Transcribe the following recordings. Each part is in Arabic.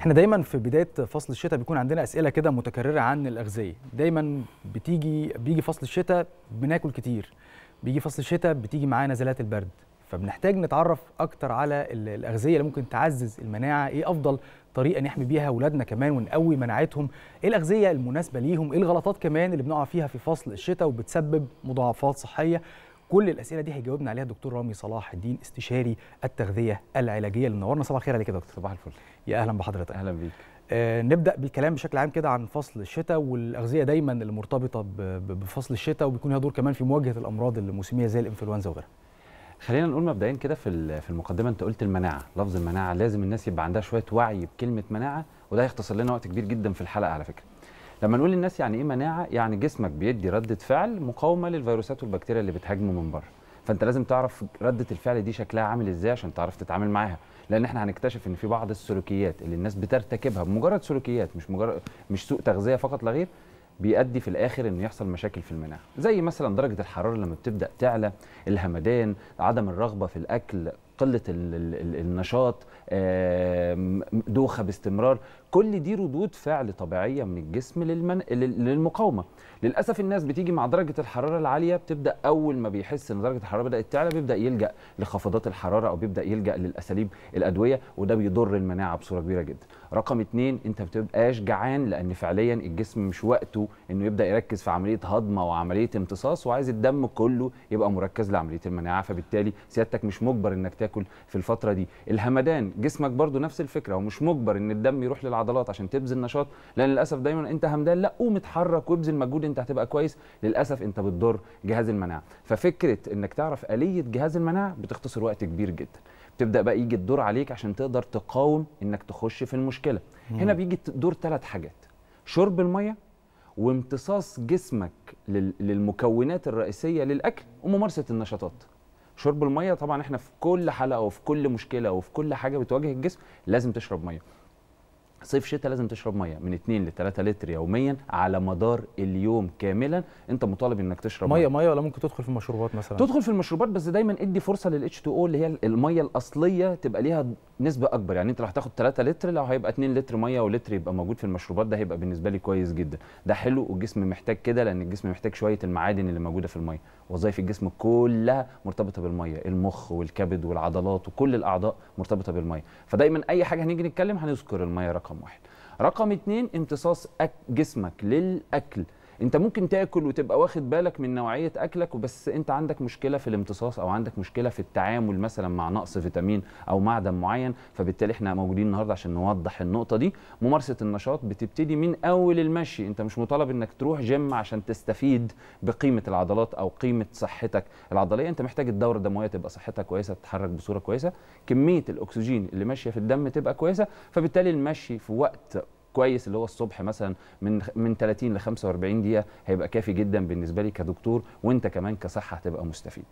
احنا دايما في بدايه فصل الشتاء بيكون عندنا اسئله كده متكرره عن الاغذيه دايما بتيجي بيجي فصل الشتاء بناكل كتير بيجي فصل الشتاء بتيجي معاه نزلات البرد فبنحتاج نتعرف اكتر على الاغذيه اللي ممكن تعزز المناعه ايه افضل طريقه نحمي بيها اولادنا كمان ونقوي مناعتهم ايه الاغذيه المناسبه ليهم ايه الغلطات كمان اللي بنقع فيها في فصل الشتاء وبتسبب مضاعفات صحيه كل الاسئله دي هيجاوبنا عليها الدكتور رامي صلاح الدين استشاري التغذيه العلاجيه اللي منورنا صباح الخير عليك يا دكتور صباح الفل يا اهلا بحضرتك اهلا بيك آه نبدا بالكلام بشكل عام كده عن فصل الشتاء والاغذيه دايما المرتبطه بفصل الشتاء وبيكون لها دور كمان في مواجهه الامراض الموسميه زي الانفلونزا وغيرها خلينا نقول مبدئيا كده في في المقدمه انت قلت المناعه لفظ المناعه لازم الناس يبقى عندها شويه وعي بكلمه مناعه وده هيختصر لنا وقت كبير جدا في الحلقه على فكره لما نقول للناس يعني ايه مناعه يعني جسمك بيدي رده فعل مقاومه للفيروسات والبكتيريا اللي بتهاجمه من بره فانت لازم تعرف رده الفعل دي شكلها عامل ازاي عشان تعرف تتعامل معاها لان احنا هنكتشف ان في بعض السلوكيات اللي الناس بترتكبها بمجرد سلوكيات مش مجرد مش سوء تغذيه فقط لا غير بيؤدي في الاخر انه يحصل مشاكل في المناعه زي مثلا درجه الحراره لما بتبدا تعلى الهمدان عدم الرغبه في الاكل قله النشاط دوخه باستمرار كل دي ردود فعل طبيعيه من الجسم للمن... للمقاومه للاسف الناس بتيجي مع درجه الحراره العاليه بتبدا اول ما بيحس ان درجه الحراره بدات تعلى بيبدا يلجا لخفضات الحراره او بيبدا يلجا للاساليب الادويه وده بيضر المناعه بصوره كبيره جدا رقم اتنين انت بتبقاش جعان لان فعليا الجسم مش وقته انه يبدا يركز في عمليه هضمه وعمليه امتصاص وعايز الدم كله يبقى مركز لعمليه المناعه فبالتالي سيادتك مش مجبر انك تاكل في الفتره دي الهمدان جسمك برضو نفس الفكره ومش مجبر ان الدم يروح للعمليه العضلات عشان تبذل نشاط لان للاسف دايما انت همدان لا قوم اتحرك وابذل مجهود انت هتبقى كويس للاسف انت بتضر جهاز المناعه ففكره انك تعرف اليه جهاز المناعه بتختصر وقت كبير جدا بتبدا بقى يجي الدور عليك عشان تقدر تقاوم انك تخش في المشكله مم. هنا بيجي دور ثلاث حاجات شرب الميه وامتصاص جسمك للمكونات الرئيسيه للاكل وممارسه النشاطات شرب الميه طبعا احنا في كل حلقه وفي كل مشكله وفي كل حاجه بتواجه الجسم لازم تشرب ميه صيف شتاء لازم تشرب ميه من 2 ل 3 لتر يوميا على مدار اليوم كاملا انت مطالب انك تشرب ميه ميه ولا ممكن تدخل في المشروبات مثلا تدخل في المشروبات بس دايما ادي فرصه للاتش 2 او اللي هي الميه الاصليه تبقى ليها نسبه اكبر يعني انت لو هتاخد 3 لتر لو هيبقى 2 لتر ميه ولتر يبقى موجود في المشروبات ده هيبقى بالنسبه لي كويس جدا ده حلو والجسم محتاج كده لان الجسم محتاج شويه المعادن اللي موجوده في الميه وظائف الجسم كلها مرتبطه بالميه المخ والكبد والعضلات وكل الاعضاء مرتبطه بالميه فدايما اي حاجه هنيجي نتكلم هنذكر الميه رقم رقم واحد رقم اتنين امتصاص جسمك للاكل انت ممكن تاكل وتبقى واخد بالك من نوعيه اكلك وبس انت عندك مشكله في الامتصاص او عندك مشكله في التعامل مثلا مع نقص فيتامين او معدن معين فبالتالي احنا موجودين النهارده عشان نوضح النقطه دي ممارسه النشاط بتبتدي من اول المشي انت مش مطالب انك تروح جيم عشان تستفيد بقيمه العضلات او قيمه صحتك العضليه انت محتاج الدوره الدمويه تبقى صحتها كويسه تتحرك بصوره كويسه كميه الاكسجين اللي ماشيه في الدم تبقى كويسه فبالتالي المشي في وقت كويس اللي هو الصبح مثلا من من 30 ل 45 دقيقه هيبقى كافي جدا بالنسبه لي كدكتور وانت كمان كصحه هتبقى مستفيد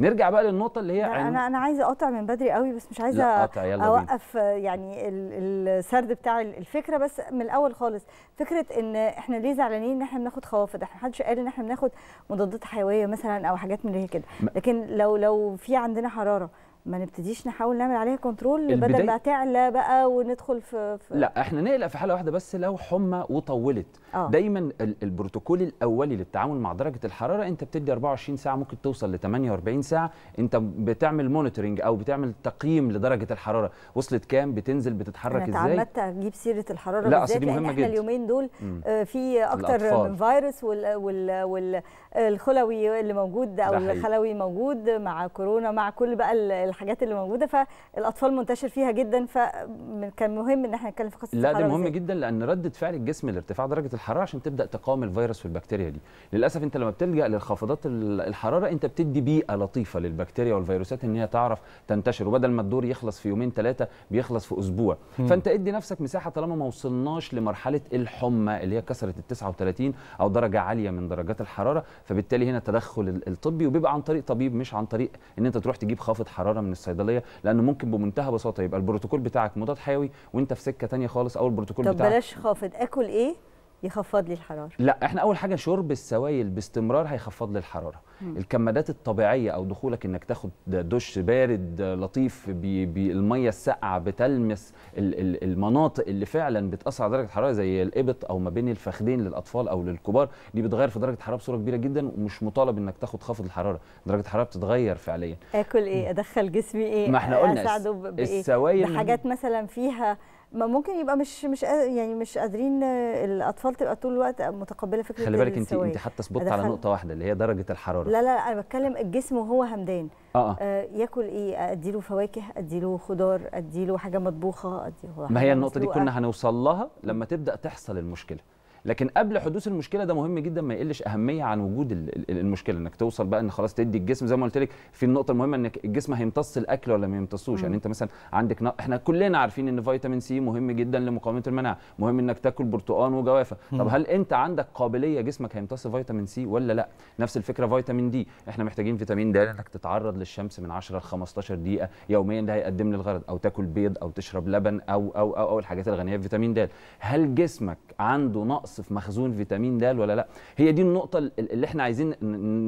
نرجع بقى للنقطه اللي هي عن... انا انا عايزه اقطع من بدري قوي بس مش عايزه اوقف يعني السرد بتاع الفكره بس من الاول خالص فكره ان احنا ليه زعلانين ان احنا بناخد خوافض احنا محدش قال ان احنا بناخد مضادات حيويه مثلا او حاجات من اللي هي كده لكن لو لو في عندنا حراره ما نبتديش نحاول نعمل عليها كنترول بدل ما تعلى بقى وندخل في, في لا احنا نقلق في حاله واحده بس لو حمى وطولت آه. دايما البروتوكول الاولي للتعامل مع درجه الحراره انت بتدي 24 ساعه ممكن توصل ل 48 ساعه انت بتعمل مونيتورنج او بتعمل تقييم لدرجه الحراره وصلت كام بتنزل بتتحرك ازاي انا اتعمدت اجيب سيره الحراره لا بالذات مهمة احنا جد. اليومين دول آه، في اكتر الأطفال. من فيروس وال وال والخلوي اللي موجود او الخلوي موجود مع كورونا مع كل بقى الحاجات اللي موجوده فالاطفال منتشر فيها جدا فكان مهم ان احنا نتكلم في قصه لا ده مهم زي. جدا لان رده فعل الجسم لارتفاع درجه الحراره عشان تبدا تقاوم الفيروس والبكتيريا دي للاسف انت لما بتلجا للخفضات الحراره انت بتدي بيئه لطيفه للبكتيريا والفيروسات ان هي تعرف تنتشر وبدل ما الدور يخلص في يومين ثلاثه بيخلص في اسبوع م. فانت ادي نفسك مساحه طالما ما وصلناش لمرحله الحمى اللي هي كسرت ال 39 او درجه عاليه من درجات الحراره فبالتالي هنا التدخل الطبي وبيبقى عن طريق طبيب مش عن طريق ان انت تروح تجيب خافض حراره من الصيدليه لانه ممكن بمنتهى بساطه يبقى البروتوكول بتاعك مضاد حيوي وانت في سكه ثانيه خالص او البروتوكول طب بتاعك طب بلاش خافض اكل ايه يخفض لي الحراره لا احنا اول حاجه شرب السوائل باستمرار هيخفض لي الحراره الكمادات الطبيعيه او دخولك انك تاخد دش بارد لطيف بالميه الساقعه بتلمس المناطق اللي فعلا بتاثر على درجه الحراره زي الابط او ما بين الفخذين للاطفال او للكبار دي بتغير في درجه الحراره بصوره كبيره جدا ومش مطالب انك تاخد خفض الحراره درجه الحراره بتتغير فعليا اكل ايه ادخل جسمي ايه ما احنا قلنا اساعده بايه السوائل بحاجات مثلا فيها ما ممكن يبقى مش مش يعني مش قادرين آه، الاطفال تبقى طول الوقت متقبله فكره خلي بالك انت انت حتى سبت على نقطه واحده اللي هي درجه الحراره لا لا, انا بتكلم الجسم وهو همدان آه،, آه. آه ياكل ايه اديله فواكه اديله خضار اديله حاجه مطبوخه اديله ما هي النقطه دي كنا هنوصل لها لما تبدا تحصل المشكله لكن قبل حدوث المشكله ده مهم جدا ما يقلش اهميه عن وجود المشكله انك توصل بقى ان خلاص تدي الجسم زي ما قلت لك في النقطه المهمه انك الجسم هيمتص الاكل ولا ما يمتصوش يعني انت مثلا عندك نا... احنا كلنا عارفين ان فيتامين سي مهم جدا لمقاومه المناعه مهم انك تاكل برتقان وجوافه طب هل انت عندك قابليه جسمك هيمتص فيتامين سي ولا لا نفس الفكره فيتامين دي احنا محتاجين فيتامين د انك تتعرض للشمس من 10 ل 15 دقيقه يوميا ده هيقدم لي الغرض او تاكل بيض او تشرب لبن او او او, أو الحاجات الغنيه بفيتامين د هل جسمك عنده نقص في مخزون فيتامين د ولا لا هي دي النقطه اللي احنا عايزين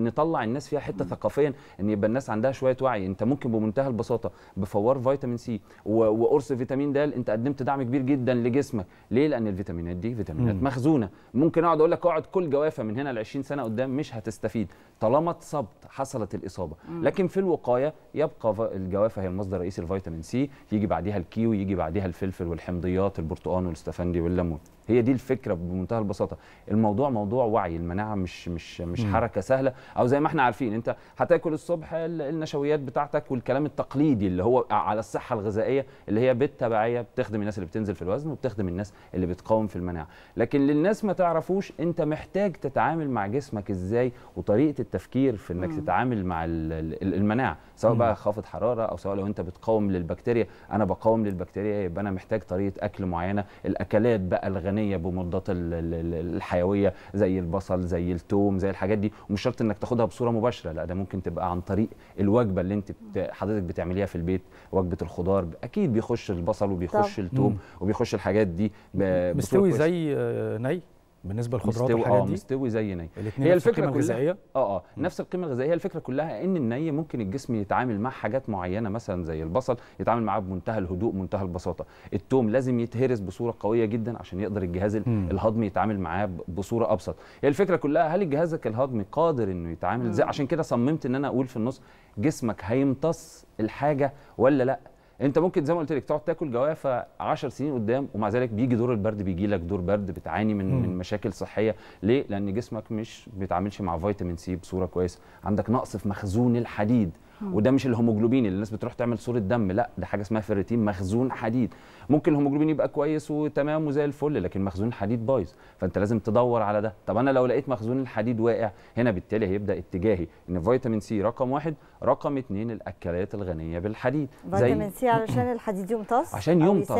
نطلع الناس فيها حته ثقافيا ان يبقى الناس عندها شويه وعي انت ممكن بمنتهى البساطه بفوار فيتامين سي وقرص فيتامين د انت قدمت دعم كبير جدا لجسمك ليه لان الفيتامينات دي فيتامينات مم. مخزونه ممكن اقعد اقول لك اقعد كل جوافه من هنا ل 20 سنه قدام مش هتستفيد طالما اتصبت حصلت الاصابه مم. لكن في الوقايه يبقى الجوافه هي المصدر الرئيسي للفيتامين سي يجي بعديها الكيو يجي بعديها الفلفل والحمضيات البرتقال والاستفندي والليمون هي دي الفكره بمنتهى البساطه الموضوع موضوع وعي المناعه مش مش مش م. حركه سهله او زي ما احنا عارفين انت هتاكل الصبح النشويات بتاعتك والكلام التقليدي اللي هو على الصحه الغذائيه اللي هي بالتبعيه بتخدم الناس اللي بتنزل في الوزن وبتخدم الناس اللي بتقاوم في المناعه لكن للناس ما تعرفوش انت محتاج تتعامل مع جسمك ازاي وطريقه التفكير في انك م. تتعامل مع المناعه سواء م. بقى خافض حراره او سواء لو انت بتقاوم للبكتيريا انا بقاوم للبكتيريا يبقى انا محتاج طريقه اكل معينه الاكلات بقى الغنية غنيه بمضادات الحيويه زي البصل زي التوم زي الحاجات دي ومش شرط انك تاخدها بصوره مباشره لا ده ممكن تبقى عن طريق الوجبه اللي انت بت... حضرتك بتعمليها في البيت وجبه الخضار اكيد بيخش البصل وبيخش الثوم التوم وبيخش الحاجات دي بصورة مستوي زي ني بالنسبه للخضروات والحاجات آه دي مستوي زي ني هي الفكره الغذائيه اه اه نفس القيمه الغذائيه هي الفكره كلها ان الني ممكن الجسم يتعامل مع حاجات معينه مثلا زي البصل يتعامل معاه بمنتهى الهدوء منتهى البساطه التوم لازم يتهرس بصوره قويه جدا عشان يقدر الجهاز الهضمي يتعامل معاه بصوره ابسط هي الفكره كلها هل جهازك الهضمي قادر انه يتعامل زي عشان كده صممت ان انا اقول في النص جسمك هيمتص الحاجه ولا لا انت ممكن زي ما قلت لك تقعد تاكل جوافه 10 سنين قدام ومع ذلك بيجي دور البرد بيجي لك دور برد بتعاني من مم. من مشاكل صحيه ليه لان جسمك مش بيتعاملش مع فيتامين سي بصوره كويسه عندك نقص في مخزون الحديد وده مش الهيموجلوبين اللي الناس بتروح تعمل صوره دم لا ده حاجه اسمها فيريتين مخزون حديد ممكن الهيموجلوبين يبقى كويس وتمام وزي الفل لكن مخزون الحديد بايظ فانت لازم تدور على ده طب انا لو لقيت مخزون الحديد واقع هنا بالتالي هيبدا اتجاهي ان فيتامين سي رقم واحد رقم اثنين الاكلات الغنيه بالحديد فيتامين سي علشان الحديد يمتص عشان يمتص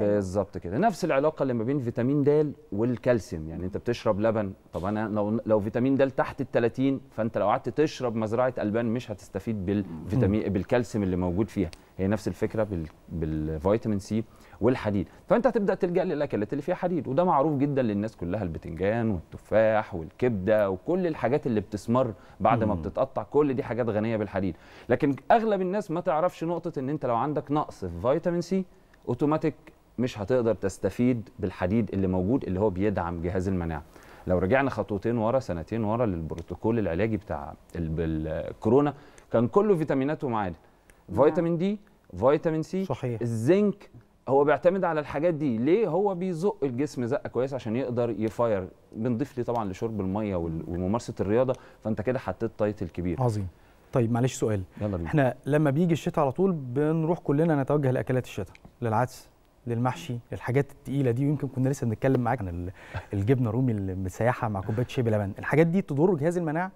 بالظبط كده نفس العلاقه اللي ما بين فيتامين د والكالسيوم يعني انت بتشرب لبن طب انا لو لو فيتامين د تحت ال 30 فانت لو قعدت تشرب مزرعه البان مش هتستفيد بالفيتامين بالكالسيوم اللي موجود فيها هي نفس الفكره بالفيتامين سي والحديد فانت هتبدا تلجا للاكلات اللي فيها حديد وده معروف جدا للناس كلها البتنجان والتفاح والكبده وكل الحاجات اللي بتسمر بعد ما بتتقطع كل دي حاجات غنيه بالحديد لكن اغلب الناس ما تعرفش نقطه ان انت لو عندك نقص في فيتامين سي اوتوماتيك مش هتقدر تستفيد بالحديد اللي موجود اللي هو بيدعم جهاز المناعه لو رجعنا خطوتين ورا سنتين ورا للبروتوكول العلاجي بتاع الكورونا كان كله فيتامينات ومعادن نعم. فيتامين دي فيتامين سي صحيح. الزنك هو بيعتمد على الحاجات دي ليه هو بيزق الجسم زقه كويس عشان يقدر يفاير بنضيف لي طبعا لشرب الميه وممارسه الرياضه فانت كده حطيت تايتل كبير عظيم طيب معلش سؤال يلا بينا. احنا لما بيجي الشتاء على طول بنروح كلنا نتوجه لاكلات الشتاء للعدس للمحشي للحاجات التقيله دي ويمكن كنا لسه بنتكلم معاك عن الجبنه الرومي المسيحه مع كوبايه شاي بلبن الحاجات دي تضر جهاز المناعه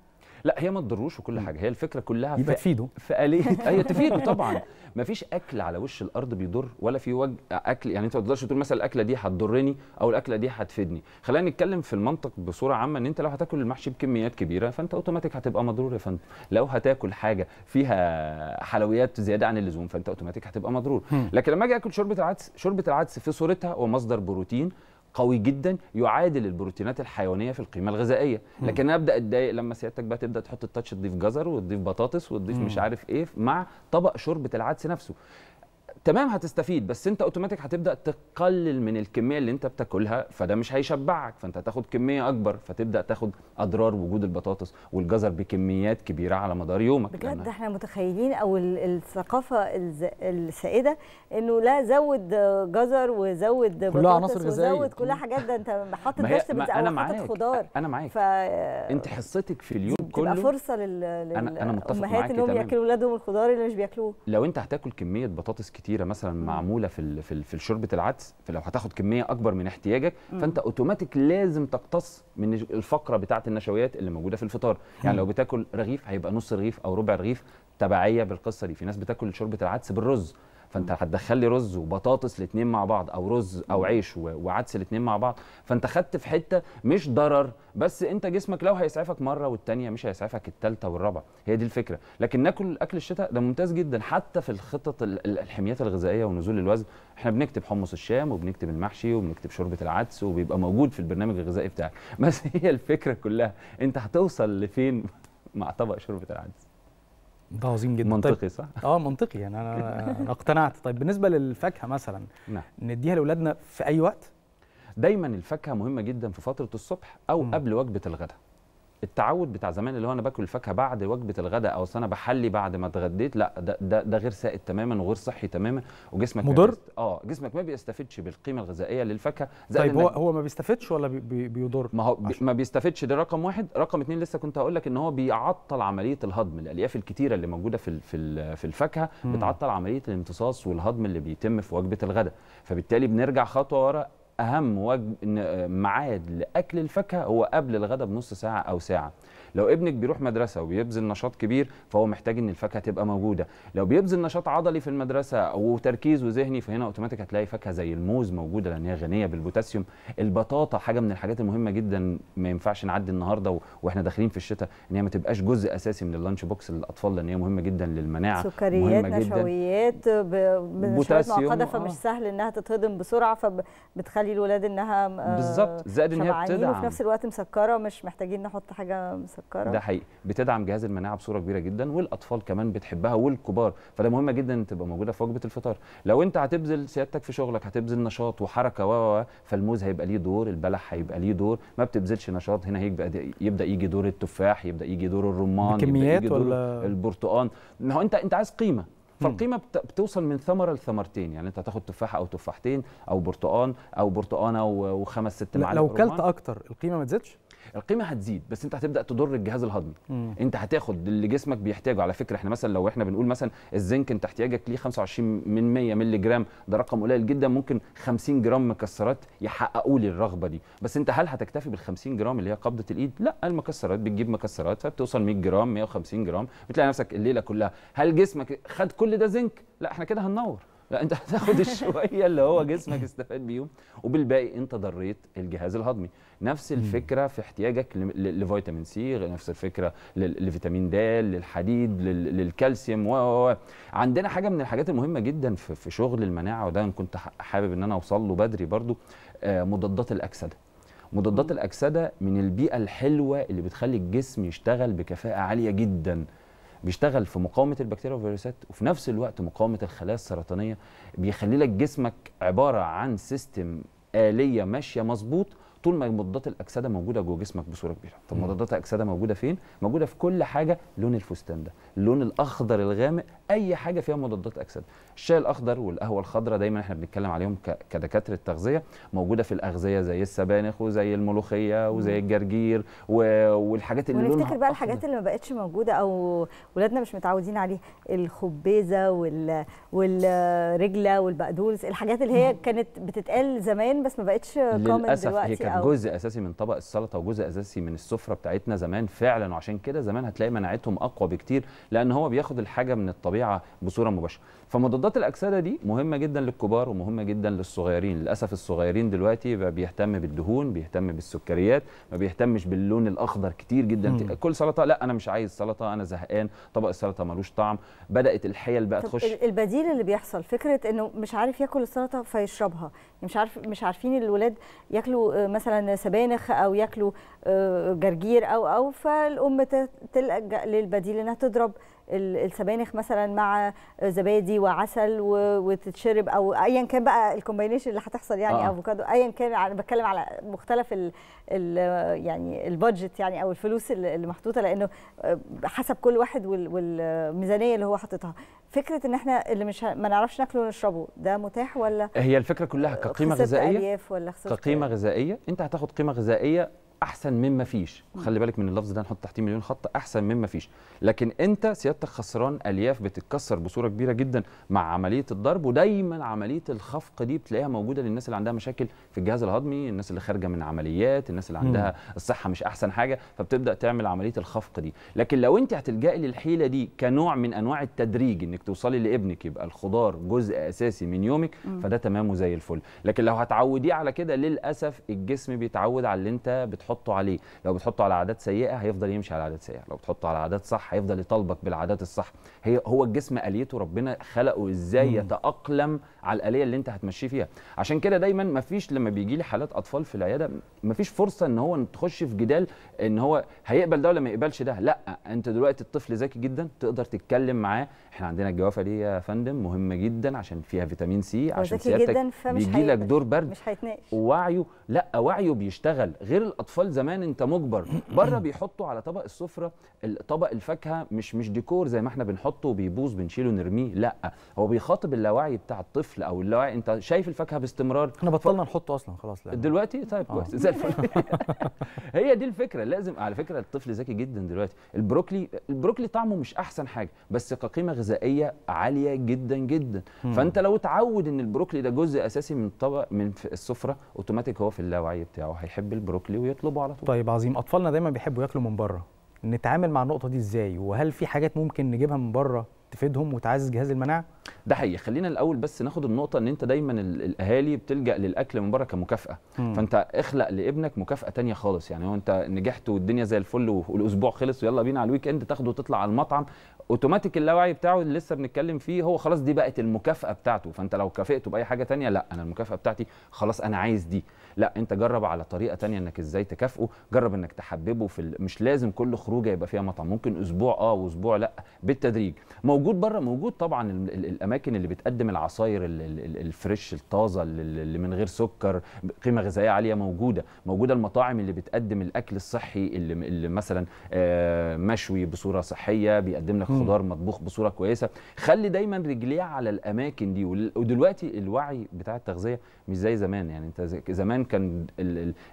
لا هي ما تضروش وكل حاجه هي الفكره كلها يبقى ف... تفيده في آلية هي تفيده طبعا ما فيش اكل على وش الارض بيضر ولا في وجه اكل يعني انت ما تقدرش تقول مثلا الاكله دي هتضرني او الاكله دي هتفيدني خلينا نتكلم في المنطق بصوره عامه ان انت لو هتاكل المحشي بكميات كبيره فانت اوتوماتيك هتبقى مضرور يا فندم لو هتاكل حاجه فيها حلويات زياده عن اللزوم فانت اوتوماتيك هتبقى مضرور لكن لما اجي اكل شوربه العدس شوربه العدس في صورتها هو مصدر بروتين قوي جدا يعادل البروتينات الحيوانيه في القيمه الغذائيه لكن انا ابدا اتضايق لما سيادتك بقى تبدا تحط التاتش تضيف جزر وتضيف بطاطس وتضيف مش عارف ايه مع طبق شوربه العدس نفسه تمام هتستفيد بس انت اوتوماتيك هتبدا تقلل من الكميه اللي انت بتاكلها فده مش هيشبعك فانت هتاخد كميه اكبر فتبدا تاخد اضرار وجود البطاطس والجزر بكميات كبيره على مدار يومك بجد يعني احنا متخيلين او الثقافه السائده انه لا زود جزر وزود كلها عناصر غذائيه وزود كلها حاجات ده انت حاطط فيجيتابلز او حاطط خضار انا معاك ف... انت حصتك في اليوم كله فرصه للامهات لل... ياكلوا اولادهم الخضار اللي مش بياكلوه لو انت هتاكل كميه بطاطس كتير كبيره مثلا معموله في في في شوربه العدس فلو هتاخد كميه اكبر من احتياجك فانت اوتوماتيك لازم تقتص من الفقره بتاعه النشويات اللي موجوده في الفطار يعني لو بتاكل رغيف هيبقى نص رغيف او ربع رغيف تبعيه بالقصه دي في ناس بتاكل شوربه العدس بالرز فانت هتدخل لي رز وبطاطس الاثنين مع بعض او رز او عيش وعدس الاثنين مع بعض فانت خدت في حته مش ضرر بس انت جسمك لو هيسعفك مره والثانيه مش هيسعفك الثالثه والرابعه هي دي الفكره لكن ناكل اكل الشتاء ده ممتاز جدا حتى في الخطط الحميات الغذائيه ونزول الوزن احنا بنكتب حمص الشام وبنكتب المحشي وبنكتب شوربه العدس وبيبقى موجود في البرنامج الغذائي بتاعك بس هي الفكره كلها انت هتوصل لفين مع طبق شوربه العدس ده عظيم جدا منطقي طيب. صح؟ اه منطقي يعني انا, أنا اقتنعت طيب بالنسبه للفاكهه مثلا نعم نديها لاولادنا في اي وقت؟ دايما الفاكهه مهمه جدا في فتره الصبح او مم. قبل وجبه الغداء التعود بتاع زمان اللي هو انا باكل الفاكهه بعد وجبه الغداء او انا بحلي بعد ما اتغديت لا ده, ده غير سائد تماما وغير صحي تماما وجسمك مضر اه جسمك ما بيستفدش بالقيمه الغذائيه للفاكهه طيب هو هو ما بيستفدش ولا بي بيضر ما هو بي ما بيستفدش ده رقم واحد رقم اثنين لسه كنت هقول لك ان هو بيعطل عمليه الهضم الالياف الكتيره اللي موجوده في في, في الفاكهه بتعطل عمليه الامتصاص والهضم اللي بيتم في وجبه الغداء فبالتالي بنرجع خطوه ورا اهم آه، معاد لاكل الفاكهه هو قبل الغداء بنص ساعه او ساعه لو ابنك بيروح مدرسه وبيبذل نشاط كبير فهو محتاج ان الفاكهه تبقى موجوده لو بيبذل نشاط عضلي في المدرسه وتركيز وذهني فهنا اوتوماتيك هتلاقي فاكهه زي الموز موجوده لان هي غنيه بالبوتاسيوم البطاطا حاجه من الحاجات المهمه جدا ما ينفعش نعدي النهارده واحنا داخلين في الشتاء ان هي ما تبقاش جزء اساسي من اللانش بوكس للاطفال لان هي مهمه جدا للمناعه سكريات نشويات بوتاسيوم معقده آه. فمش آه. سهل انها تتهضم بسرعه فبتخلي الولاد انها آه، بالظبط زائد ان هي بتدعم وفي نفس الوقت مسكره مش محتاجين نحط حاجه مسكره مسكره ده حقيقي بتدعم جهاز المناعه بصوره كبيره جدا والاطفال كمان بتحبها والكبار فده مهمه جدا ان تبقى موجوده في وجبه الفطار لو انت هتبذل سيادتك في شغلك هتبذل نشاط وحركه و فالموز هيبقى ليه دور البلح هيبقى ليه دور ما بتبذلش نشاط هنا هيبقى يبدا يجي دور التفاح يبدا يجي دور الرمان يبدا يجي دور ولا... ما هو انت انت عايز قيمه فالقيمه بتوصل من ثمره لثمرتين يعني انت هتاخد تفاحه او تفاحتين او برتقان او برتقانه وخمس ست معالق لو كلت اكتر القيمه ما تزيدش القيمه هتزيد بس انت هتبدا تضر الجهاز الهضمي مم. انت هتاخد اللي جسمك بيحتاجه على فكره احنا مثلا لو احنا بنقول مثلا الزنك انت احتياجك ليه 25 من 100 مللي جرام ده رقم قليل جدا ممكن 50 جرام مكسرات يحققوا لي الرغبه دي بس انت هل هتكتفي بال 50 جرام اللي هي قبضه الايد لا المكسرات بتجيب مكسرات فبتوصل 100 جرام 150 جرام بتلاقي نفسك الليله كلها هل جسمك خد كل ده زنك لا احنا كده هننور لا انت هتاخد الشويه اللي هو جسمك استفاد بيهم وبالباقي انت ضريت الجهاز الهضمي نفس الفكره في احتياجك لفيتامين سي نفس الفكره لفيتامين د للحديد للكالسيوم و عندنا حاجه من الحاجات المهمه جدا في شغل المناعه وده انا كنت حابب ان انا اوصل له بدري برضو آه، مضادات الاكسده مضادات الاكسده من البيئه الحلوه اللي بتخلي الجسم يشتغل بكفاءه عاليه جدا بيشتغل في مقاومه البكتيريا والفيروسات وفي نفس الوقت مقاومه الخلايا السرطانيه بيخلي لك جسمك عباره عن سيستم آلية ماشية مظبوط طول ما مضادات الاكسده موجوده جوه جسمك بصوره كبيره طب مضادات الاكسده موجوده فين موجوده في كل حاجه لون الفستان ده اللون الاخضر الغامق اي حاجه فيها مضادات اكسده الشاي الاخضر والقهوه الخضراء دايما احنا بنتكلم عليهم كدكاتره التغذيه موجوده في الاغذيه زي السبانخ وزي الملوخيه وزي الجرجير و... والحاجات اللي لونها بقى الحاجات اللي ما بقتش موجوده او ولادنا مش متعودين عليها الخبيزه وال... والرجله والبقدونس الحاجات اللي هي كانت بتتقال زمان بس ما بقتش كومن دلوقتي كان جزء اساسي من طبق السلطه وجزء اساسي من السفره بتاعتنا زمان فعلا وعشان كده زمان هتلاقي مناعتهم اقوى بكتير لان هو بياخد الحاجه من الطبيعه بصوره مباشره فمضادات الاكسده دي مهمه جدا للكبار ومهمه جدا للصغيرين للاسف الصغيرين دلوقتي بيهتم بالدهون بيهتم بالسكريات ما بيهتمش باللون الاخضر كتير جدا كل سلطه لا انا مش عايز سلطه انا زهقان طبق السلطه ملوش طعم بدات الحيل بقى تخش البديل اللي بيحصل فكره انه مش عارف ياكل السلطه فيشربها مش عارف مش عارفين الولاد ياكلوا آه، مثلا سبانخ او ياكلوا آه، جرجير او او فالام تلجا للبديل انها تضرب السبانخ مثلا مع زبادي وعسل وتتشرب او ايا كان بقى الكومبينيشن اللي هتحصل يعني آه. افوكادو ايا كان انا بتكلم على مختلف الـ الـ يعني البادجت يعني او الفلوس اللي محطوطه لانه حسب كل واحد والميزانيه اللي هو حاططها فكره ان احنا اللي مش ما نعرفش ناكله ونشربه ده متاح ولا هي الفكره كلها كقيمه غذائيه ولا كقيمه إيه؟ غذائيه انت هتاخد قيمه غذائيه احسن مما فيش خلي بالك من اللفظ ده نحط تحتيه مليون خط احسن مما فيش لكن انت سيادتك خسران الياف بتتكسر بصوره كبيره جدا مع عمليه الضرب ودايما عمليه الخفق دي بتلاقيها موجوده للناس اللي عندها مشاكل في الجهاز الهضمي الناس اللي خارجه من عمليات الناس اللي عندها الصحه مش احسن حاجه فبتبدا تعمل عمليه الخفق دي لكن لو انت هتلجئي للحيله دي كنوع من انواع التدريج انك توصلي لابنك يبقى الخضار جزء اساسي من يومك فده تمام وزي الفل لكن لو هتعوديه على كده للاسف الجسم بيتعود على اللي انت بتحط بتحطه عليه لو بتحطه على عادات سيئه هيفضل يمشي على عادات سيئه لو بتحطه على عادات صح هيفضل يطالبك بالعادات الصح هي هو الجسم اليته ربنا خلقه ازاي يتاقلم على الاليه اللي انت هتمشيه فيها عشان كده دايما ما فيش لما بيجي لي حالات اطفال في العياده ما فيش فرصه ان هو تخش في جدال ان هو هيقبل ده ولا ما يقبلش ده لا انت دلوقتي الطفل ذكي جدا تقدر تتكلم معاه احنا عندنا الجوافه دي يا فندم مهمه جدا عشان فيها فيتامين سي عشان سيادتك بيجي لك دور برد مش هيتناقش وعيه لا وعيه بيشتغل غير الاطفال الاطفال زمان انت مجبر بره بيحطوا على طبق السفره طبق الفاكهه مش مش ديكور زي ما احنا بنحطه وبيبوظ بنشيله نرميه لا هو بيخاطب اللاوعي بتاع الطفل او اللاوعي انت شايف الفاكهه باستمرار احنا بطلنا ف... نحطه اصلا خلاص لا دلوقتي طيب آه. كويس زي الفل هي دي الفكره لازم على فكره الطفل ذكي جدا دلوقتي البروكلي البروكلي طعمه مش احسن حاجه بس كقيمه غذائيه عاليه جدا جدا فانت لو اتعود ان البروكلي ده جزء اساسي من طبق من السفره اوتوماتيك هو في اللاوعي بتاعه هيحب البروكلي ويطلب يطلبوا على طول طيب عظيم اطفالنا دايما بيحبوا ياكلوا من بره نتعامل مع النقطه دي ازاي وهل في حاجات ممكن نجيبها من بره تفيدهم وتعزز جهاز المناعه ده حقيقي خلينا الاول بس ناخد النقطه ان انت دايما الاهالي بتلجا للاكل من بره كمكافاه مم. فانت اخلق لابنك مكافاه تانية خالص يعني هو انت نجحت والدنيا زي الفل والاسبوع خلص ويلا بينا على الويك اند تاخده وتطلع على المطعم اوتوماتيك اللاوعي بتاعه اللي لسه بنتكلم فيه هو خلاص دي بقت المكافاه بتاعته فانت لو كافئته باي حاجه تانية لا انا المكافاه بتاعتي خلاص انا عايز دي لا انت جرب على طريقه تانية انك ازاي تكافئه جرب انك تحببه في ال... مش لازم كل خروجه يبقى فيها مطعم ممكن اسبوع اه واسبوع لا بالتدريج موجود بره موجود طبعا ال... ال... الاماكن اللي بتقدم العصاير ال... ال... الفريش الطازه اللي من غير سكر قيمه غذائيه عاليه موجوده موجوده المطاعم اللي بتقدم الاكل الصحي اللي, اللي مثلا آه مشوي بصوره صحيه بيقدم لك خضار مطبوخ بصوره كويسه خلي دايما رجليه على الاماكن دي ودلوقتي الوعي بتاع التغذيه مش زي زمان يعني انت زمان كان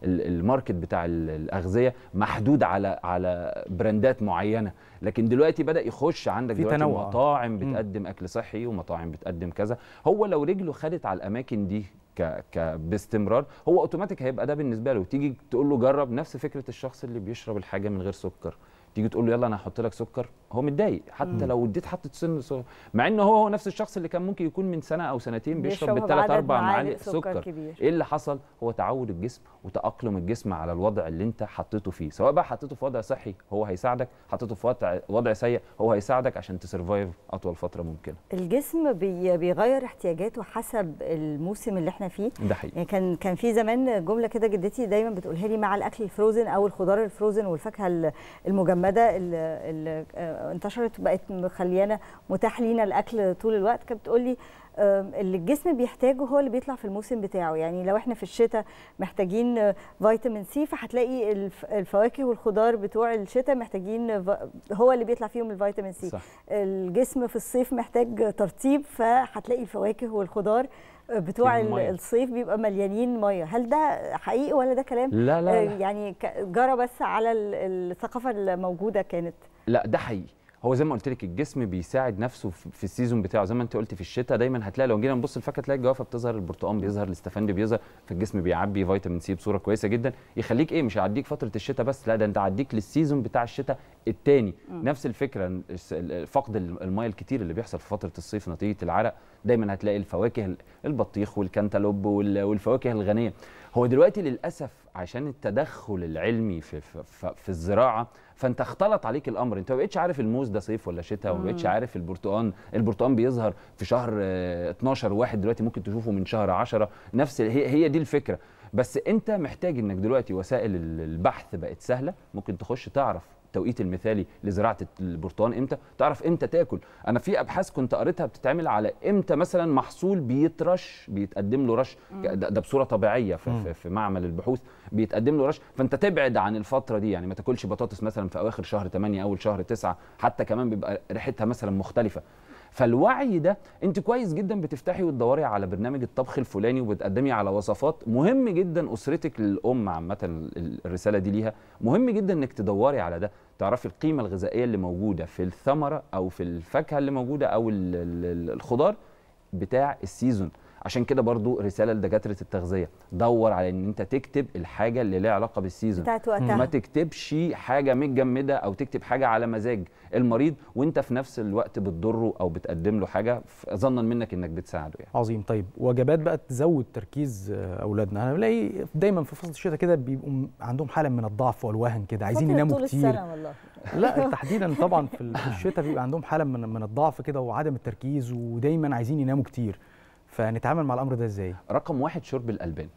الماركت بتاع الاغذيه محدود على على براندات معينه لكن دلوقتي بدا يخش عندك دلوقتي تنوع. مطاعم بتقدم م. اكل صحي ومطاعم بتقدم كذا هو لو رجله خدت على الاماكن دي ك ك باستمرار هو اوتوماتيك هيبقى ده بالنسبه له تيجي تقول له جرب نفس فكره الشخص اللي بيشرب الحاجه من غير سكر تيجي تقول له يلا انا هحط لك سكر هو متضايق حتى مم. لو اديت حطت سن سكر مع ان هو هو نفس الشخص اللي كان ممكن يكون من سنه او سنتين بيشرب بالثلاث اربع معالق سكر كبير. ايه اللي حصل هو تعود الجسم وتاقلم الجسم على الوضع اللي انت حطيته فيه سواء بقى حطيته في وضع صحي هو هيساعدك حطيته في وضع سيء هو هيساعدك عشان تسرفايف اطول فتره ممكنه الجسم بي بيغير احتياجاته حسب الموسم اللي احنا فيه ده حقيقي يعني كان كان في زمان جمله كده جدتي دايما بتقولها لي مع الاكل الفروزن او الخضار الفروزن والفاكهه المجمده المدى اللي آه، انتشرت بقت مخليانا متاح لينا الاكل طول الوقت كانت بتقولي اللي الجسم بيحتاجه هو اللي بيطلع في الموسم بتاعه يعني لو احنا في الشتاء محتاجين فيتامين سي فهتلاقي الفواكه والخضار بتوع الشتاء محتاجين هو اللي بيطلع فيهم الفيتامين سي صح. الجسم في الصيف محتاج ترطيب فهتلاقي الفواكه والخضار بتوع الصيف بيبقى مليانين ميه هل ده حقيقي ولا ده كلام لا لا, لا. آه، يعني جرى بس على الثقافه الموجوده كانت لا ده حقيقي هو زي ما قلت لك الجسم بيساعد نفسه في السيزون بتاعه زي ما انت قلت في الشتاء دايما هتلاقي لو جينا نبص الفاكهه تلاقي الجوافه بتظهر البرتقال بيظهر الاستفند بيظهر فالجسم بيعبي فيتامين سي بصوره كويسه جدا يخليك ايه مش هيعديك فتره الشتاء بس لا ده انت هعديك للسيزون بتاع الشتاء الثاني نفس الفكره فقد الميه الكتير اللي بيحصل في فتره الصيف نتيجه العرق دايما هتلاقي الفواكه البطيخ والكنتالوب والفواكه الغنيه هو دلوقتي للاسف عشان التدخل العلمي في في, في الزراعه فانت اختلط عليك الامر انت ما بقتش عارف الموز ده صيف ولا شتاء وما بقتش عارف البرتقان البرتقان بيظهر في شهر 12 آه، واحد دلوقتي ممكن تشوفه من شهر 10 نفس هي هي دي الفكره بس انت محتاج انك دلوقتي وسائل البحث بقت سهله ممكن تخش تعرف التوقيت المثالي لزراعه البرتقال امتى تعرف امتى تاكل انا في ابحاث كنت قريتها بتتعمل على امتى مثلا محصول بيترش بيتقدم له رش ده بصوره طبيعيه في, في, في معمل البحوث بيتقدم له رش فانت تبعد عن الفتره دي يعني ما تاكلش بطاطس مثلا في اواخر شهر 8 اول شهر 9 حتى كمان بيبقى ريحتها مثلا مختلفه فالوعي ده انت كويس جدا بتفتحي وتدوري على برنامج الطبخ الفلاني وبتقدمي على وصفات مهم جدا اسرتك للام عامه الرساله دي ليها مهم جدا انك تدوري على ده تعرفي القيمه الغذائيه اللي موجوده في الثمره او في الفاكهه اللي موجوده او الخضار بتاع السيزون عشان كده برضو رساله لدكاتره التغذيه دور على ان انت تكتب الحاجه اللي ليها علاقه بالسيزون بتاعت وقتها ما تكتبش حاجه متجمده او تكتب حاجه على مزاج المريض وانت في نفس الوقت بتضره او بتقدم له حاجه ظنا منك انك بتساعده يعني عظيم طيب وجبات بقى تزود تركيز آه، اولادنا انا بلاقي دايما في فصل الشتاء كده بيبقوا عندهم حاله من الضعف والوهن كده عايزين يناموا طول كتير السنة والله. لا تحديدا طبعا في الشتاء بيبقى عندهم حاله من الضعف كده وعدم التركيز ودايما عايزين يناموا كتير فنتعامل مع الامر ده ازاي رقم واحد شرب الالبان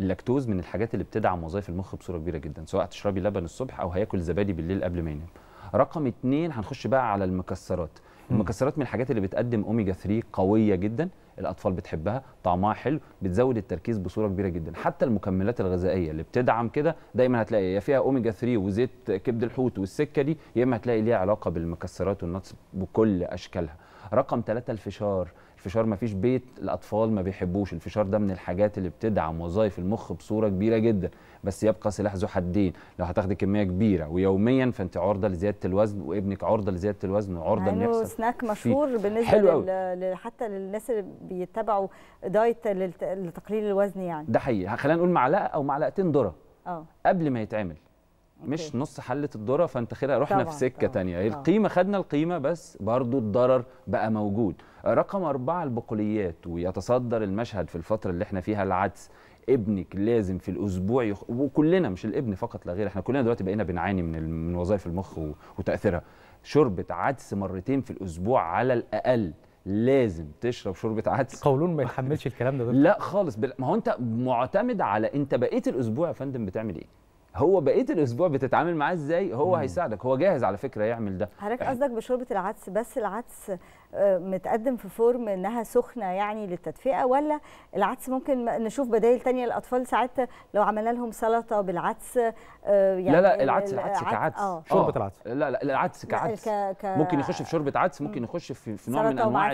اللاكتوز من الحاجات اللي بتدعم وظائف المخ بصوره كبيره جدا سواء تشربي لبن الصبح او هياكل زبادي بالليل قبل ما ينام رقم اثنين هنخش بقى على المكسرات المكسرات من الحاجات اللي بتقدم اوميجا 3 قويه جدا الاطفال بتحبها طعمها حلو بتزود التركيز بصوره كبيره جدا حتى المكملات الغذائيه اللي بتدعم كده دايما هتلاقي يا فيها اوميجا 3 وزيت كبد الحوت والسكه دي يا اما هتلاقي ليها علاقه بالمكسرات والنتس بكل اشكالها رقم ثلاثة الفشار الفشار ما فيش بيت الاطفال ما بيحبوش الفشار ده من الحاجات اللي بتدعم وظائف المخ بصوره كبيره جدا بس يبقى سلاح ذو حدين لو هتاخدي كميه كبيره ويوميا فانت عرضه لزياده الوزن وابنك عرضه لزياده الوزن وعرضه يعني يحصل سناك مشهور بالنسبه لل... حتى للناس اللي بيتبعوا دايت للت... لتقليل الوزن يعني ده حقيقي خلينا نقول معلقه او معلقتين ذره آه. قبل ما يتعمل أوكي. مش نص حله الذره فانت كده رحنا في سكه طبعًا. تانية القيمه خدنا القيمه بس برضو الضرر بقى موجود رقم أربعة البقوليات ويتصدر المشهد في الفترة اللي احنا فيها العدس ابنك لازم في الاسبوع يخ... وكلنا مش الابن فقط لا غير احنا كلنا دلوقتي بقينا بنعاني من ال... من وظائف المخ و... وتاثيرها شوربه عدس مرتين في الاسبوع على الاقل لازم تشرب شوربه عدس قولون ما يحملش الكلام ده, لا خالص بل... ما هو انت معتمد على انت بقيت الاسبوع يا فندم بتعمل ايه هو بقيه الاسبوع بتتعامل معاه ازاي هو مم. هيساعدك هو جاهز على فكره يعمل ده حضرتك قصدك بشوربه العدس بس العدس متقدم في فورم انها سخنه يعني للتدفئه ولا العدس ممكن نشوف بدائل تانية الاطفال ساعات لو عملنا لهم سلطه بالعدس آه، يعني لا لا العدس العدس كعدس آه. شوربه آه. العدس لا لا العدس كعدس ممكن يخش في شوربه عدس ممكن يخش في, في نوع من انواع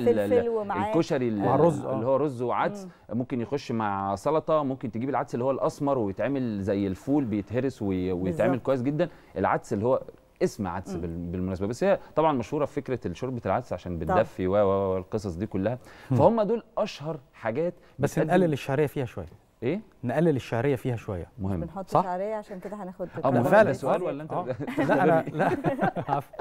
الكشري مع رز آه. اللي هو رز وعدس ممكن يخش مع سلطه ممكن تجيب العدس اللي هو الاسمر ويتعمل زي الفول بيتهرس ويتعمل كويس جدا العدس اللي هو اسم عدس مم. بالمناسبه بس هي طبعا مشهوره في فكره شوربه العدس عشان بتدفي و والقصص دي كلها فهم دول اشهر حاجات بس نقلل الشعريه فيها شويه ايه نقلل الشعريه فيها شويه مهم بنحط صح؟ شعريه عشان كده هناخد اه ده فعلا سؤال ولا انت آه. لا لا لا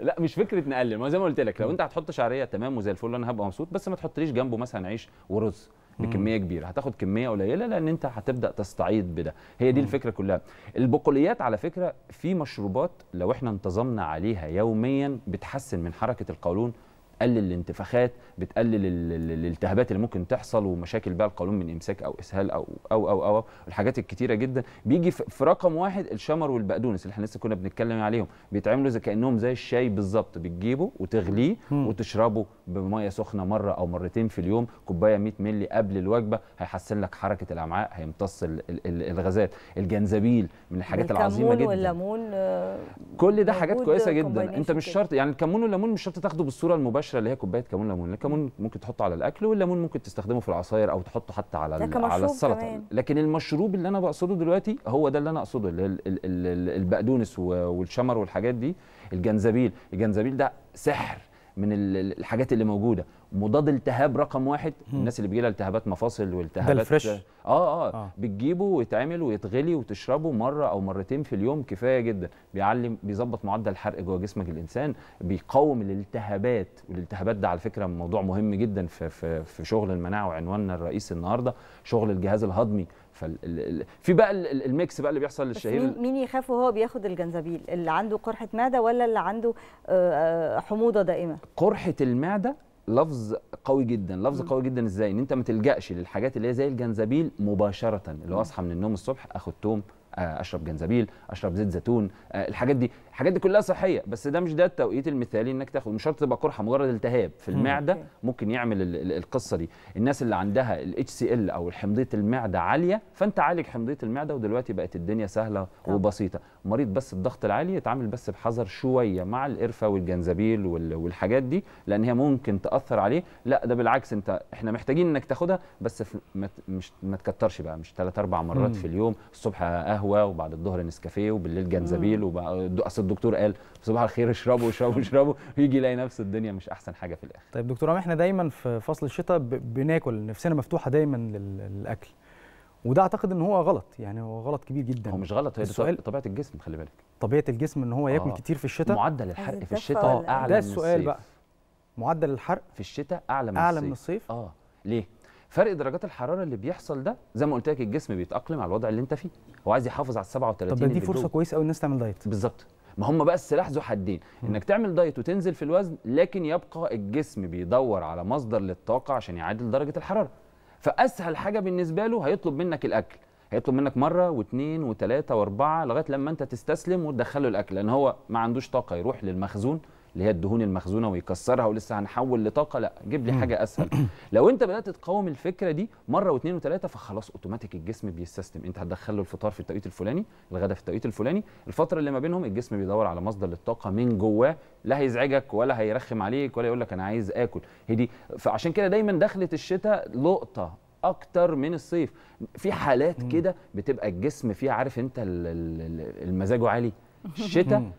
لا مش فكره نقلل ما زي ما قلت لك لو انت هتحط شعريه تمام وزي الفل انا هبقى مبسوط بس ما تحطليش جنبه مثلا عيش ورز بكميه كبيره هتاخد كميه قليله لان انت هتبدا تستعيد بده هي دي الفكره كلها البقوليات على فكره في مشروبات لو احنا انتظمنا عليها يوميا بتحسن من حركه القولون بتقلل الانتفاخات بتقلل الالتهابات اللي ممكن تحصل ومشاكل بقى القولون من امساك او اسهال او او او او, أو الحاجات الكتيره جدا بيجي في رقم واحد الشمر والبقدونس اللي احنا لسه كنا بنتكلم عليهم بيتعملوا زي كانهم زي الشاي بالظبط بتجيبه وتغليه وتشربه بميه سخنه مره او مرتين في اليوم كوبايه 100 مللي قبل الوجبه هيحسن لك حركه الامعاء هيمتص الغازات الجنزبيل من الحاجات العظيمه جدا والليمون آه، كل ده حاجات كويسه جدا انت مش شرط يعني الكمون والليمون مش شرط تاخده بالصوره المباشره القشره اللي هي كوبايه كمون ليمون الكمون ممكن تحطه على الاكل والليمون ممكن تستخدمه في العصاير او تحطه حتى على على السلطه كمان. لكن المشروب اللي انا بقصده دلوقتي هو ده اللي انا اقصده اللي هي ال البقدونس والشمر والحاجات دي الجنزبيل الجنزبيل ده سحر من الحاجات اللي موجوده مضاد التهاب رقم واحد مم. الناس اللي بيجي لها التهابات مفاصل والتهابات ده الفريش اه اه, آه. بتجيبه ويتعمل ويتغلي وتشربه مره او مرتين في اليوم كفايه جدا بيعلم بيظبط معدل الحرق جوه جسمك الانسان بيقاوم الالتهابات والالتهابات ده على فكره موضوع مهم جدا في في, في شغل المناعه وعنواننا الرئيسي النهارده شغل الجهاز الهضمي في بقى الميكس بقى اللي بيحصل للشهير مين, مين يخاف وهو بياخد الجنزبيل اللي عنده قرحه معده ولا اللي عنده آه، آه، حموضه دائمه قرحه المعده لفظ قوي جدا لفظ قوي جدا ازاي ان انت ما تلجاش للحاجات اللي هي زي الجنزبيل مباشره اللي هو اصحى من النوم الصبح اخد توم آه، اشرب جنزبيل اشرب زيت زيتون الحاجات دي الحاجات دي كلها صحيه بس ده مش ده التوقيت المثالي انك تاخد مش شرط تبقى قرحه مجرد التهاب في المعده ممكن يعمل القصه دي الناس اللي عندها الاتش سي ال او حمضيه المعده عاليه فانت عالج حمضيه المعده ودلوقتي بقت الدنيا سهله وبسيطه مريض بس الضغط العالي يتعامل بس بحذر شويه مع القرفه والجنزبيل والحاجات دي لان هي ممكن تاثر عليه لا ده بالعكس انت احنا محتاجين انك تاخدها بس مش ما تكترش بقى مش ثلاث اربع مرات في اليوم الصبح قهوه وبعد الظهر نسكافيه وبالليل جنزبيل وبعد الدكتور قال صباح الخير اشربوا اشربوا اشربوا يجي يلاقي نفس الدنيا مش احسن حاجه في الاخر طيب دكتور احنا دايما في فصل الشتاء بناكل نفسنا مفتوحه دايما للاكل وده اعتقد ان هو غلط يعني هو غلط كبير جدا هو مش غلط هي السؤال طبيعه الجسم خلي بالك طبيعه الجسم ان هو ياكل آه. كتير في الشتاء معدل الحرق في الشتاء اعلى ده السؤال بقى معدل الحرق في الشتاء اعلى من اعلى من الصيف اه ليه فرق درجات الحراره اللي بيحصل ده زي ما قلت لك الجسم بيتاقلم على الوضع اللي انت فيه هو عايز يحافظ على ال 37 طب دي فرصه كويسه قوي الناس تعمل دايت بالظبط ما هم بقى السلاح ذو حدين انك تعمل دايت وتنزل في الوزن لكن يبقى الجسم بيدور على مصدر للطاقه عشان يعادل درجه الحراره فاسهل حاجه بالنسبه له هيطلب منك الاكل هيطلب منك مره واثنين وثلاثه واربعه لغايه لما انت تستسلم وتدخله الاكل لان هو ما عندوش طاقه يروح للمخزون اللي هي الدهون المخزونه ويكسرها ولسه هنحول لطاقه لا جيب لي حاجه اسهل لو انت بدات تقاوم الفكره دي مره واثنين وثلاثه فخلاص اوتوماتيك الجسم بيستسلم انت هتدخله الفطار في التوقيت الفلاني الغداء في التوقيت الفلاني الفتره اللي ما بينهم الجسم بيدور على مصدر للطاقه من جواه لا هيزعجك ولا هيرخم عليك ولا يقول لك انا عايز اكل هي دي فعشان كده دايما دخلت الشتاء لقطه اكتر من الصيف في حالات كده بتبقى الجسم فيها عارف انت المزاجه عالي الشتاء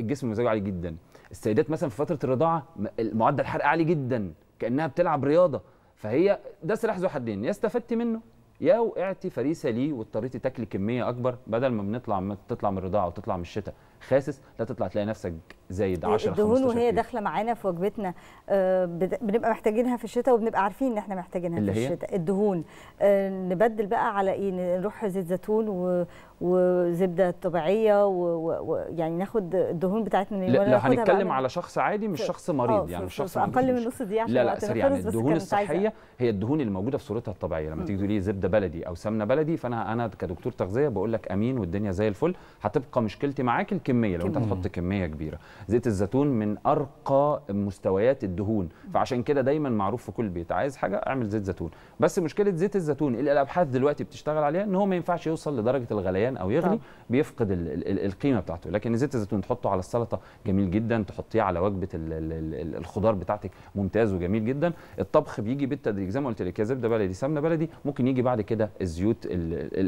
الجسم مزاجه عالي جدا السيدات مثلا في فتره الرضاعه معدل حرق عالي جدا كانها بتلعب رياضه فهي ده سلاح ذو حدين يا استفدت منه يا وقعتي فريسه ليه واضطريتي تاكلي كميه اكبر بدل ما بنطلع ما تطلع من الرضاعه وتطلع من الشتاء خاسس لا تطلع تلاقي نفسك زايد 10 إيه، 15 الدهون وهي داخله معانا في وجبتنا آه، بنبقى محتاجينها في الشتاء وبنبقى عارفين ان احنا محتاجينها في هي؟ الشتاء الدهون آه، نبدل بقى على ايه نروح زيت زيتون وزبده طبيعيه ويعني ناخد الدهون بتاعتنا من لو هنتكلم على شخص عادي مش شخص مريض اه، يعني مش شخص اقل من نص دقيقه لا لا سريعا يعني الدهون الصحيه هي الدهون اللي موجوده في صورتها الطبيعيه لما تيجي تقولي لي زبده بلدي او سمنه بلدي فانا انا كدكتور تغذيه بقول لك امين والدنيا زي الفل هتبقى مشكلتي معاك كميه لو انت هتحط كميه كبيره زيت الزيتون من ارقى مستويات الدهون فعشان كده دايما معروف في كل بيت عايز حاجه اعمل زيت زيتون بس مشكله زيت الزيتون اللي الابحاث دلوقتي بتشتغل عليها ان هو ما ينفعش يوصل لدرجه الغليان او يغلي طب. بيفقد الـ الـ الـ القيمه بتاعته لكن زيت الزيتون تحطه على السلطه جميل جدا تحطيه على وجبه الـ الـ الـ الخضار بتاعتك ممتاز وجميل جدا الطبخ بيجي بالتدريج زي ما قلت لك يا زبده بلدي سمنه بلدي ممكن يجي بعد كده الزيوت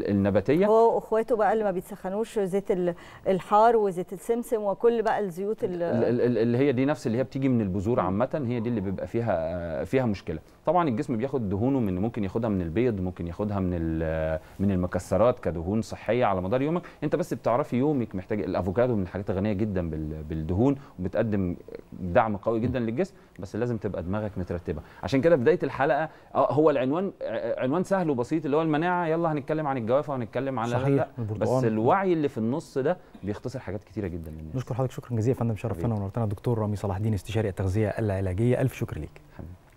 النباتيه هو واخواته بقى اللي ما بيتسخنوش زيت الحار و وزيت السمسم وكل بقى الزيوت اللي, اللي هي دي نفس اللي هي بتيجي من البذور عامه هي دي اللي بيبقى فيها فيها مشكله طبعا الجسم بياخد دهونه من ممكن ياخدها من البيض ممكن ياخدها من من المكسرات كدهون صحيه على مدار يومك انت بس بتعرفي يومك محتاج الافوكادو من الحاجات الغنيه جدا بالدهون وبتقدم دعم قوي جدا للجسم بس لازم تبقى دماغك مترتبه عشان كده بدايه الحلقه آه، هو العنوان آه، عنوان سهل وبسيط اللي هو المناعه يلا هنتكلم عن الجوافه وهنتكلم عن صحيح بس آه، الوعي اللي في النص ده بيختصر حاجات كتيره جدا للناس نشكر حضرتك شكرا جزيلا يا فندم شرفتنا ونورتنا الدكتور رامي صلاح الدين استشاري التغذيه العلاجيه الف شكر ليك حبيب.